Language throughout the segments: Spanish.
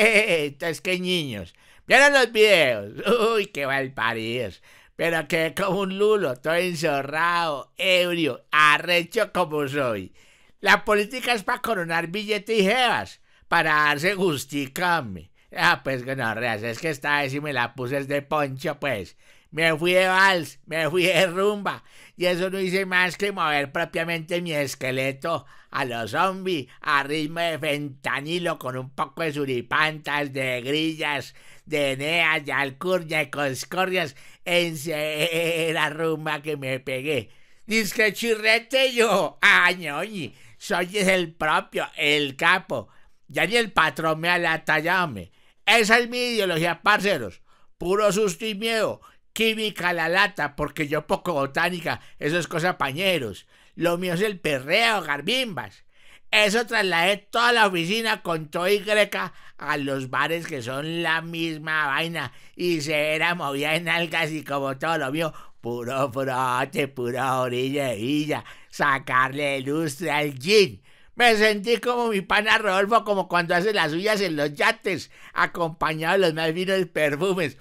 Entonces, que niños. Vieron los videos. Uy, qué el paridos. Pero que como un lulo, todo enzorrado, ebrio, arrecho como soy. La política es para coronar billetes y jevas, para darse gusticame. Ah, pues reas, es que esta vez si me la puse de poncho, pues me fui de vals, me fui de rumba, y eso no hice más que mover propiamente mi esqueleto a los zombies, a ritmo de fentanilo con un poco de suripantas, de grillas, de neas, de alcurnia, y coscorrias, en la rumba que me pegué. Dice que chirrete yo, añoñi, ah, soy el propio, el capo. Ya ni el patrón me atallado... Esa es mi ideología, parceros. Puro susto y miedo química la lata, porque yo poco botánica, eso es cosa pañeros. Lo mío es el perreo, garbimbas. Eso trasladé toda la oficina con todo y greca a los bares que son la misma vaina. Y se era movida en algas y como todo lo mío, puro frote, puro orilla de villa, sacarle lustre al jean Me sentí como mi pana Rodolfo, como cuando hace las suyas en los yates, acompañado de los más finos perfumes.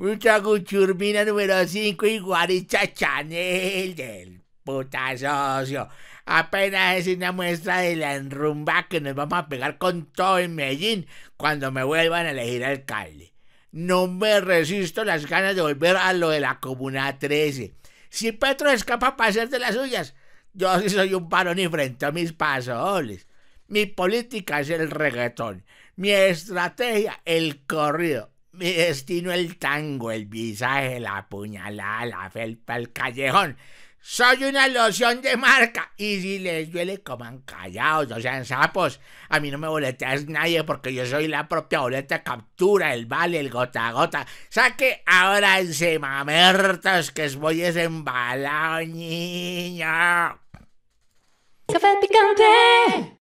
Mucha guchurbina número 5 y guaricha Chanel del puta socio. Apenas es una muestra de la enrumba que nos vamos a pegar con todo en Medellín cuando me vuelvan a elegir alcalde. No me resisto las ganas de volver a lo de la Comuna 13. Si Petro escapa para hacer de las suyas, yo sí soy un varón y frente a mis pasoles. Mi política es el reggaetón. Mi estrategia, el corrido. Mi destino el tango, el visaje, la puñalada, la felpa, el callejón. Soy una loción de marca y si les duele coman callados, no sean sapos. A mí no me boleteas nadie porque yo soy la propia boleta captura, el vale, el gota a gota. Saque ahora en mamertas que voy a embalado, niño. Café picante.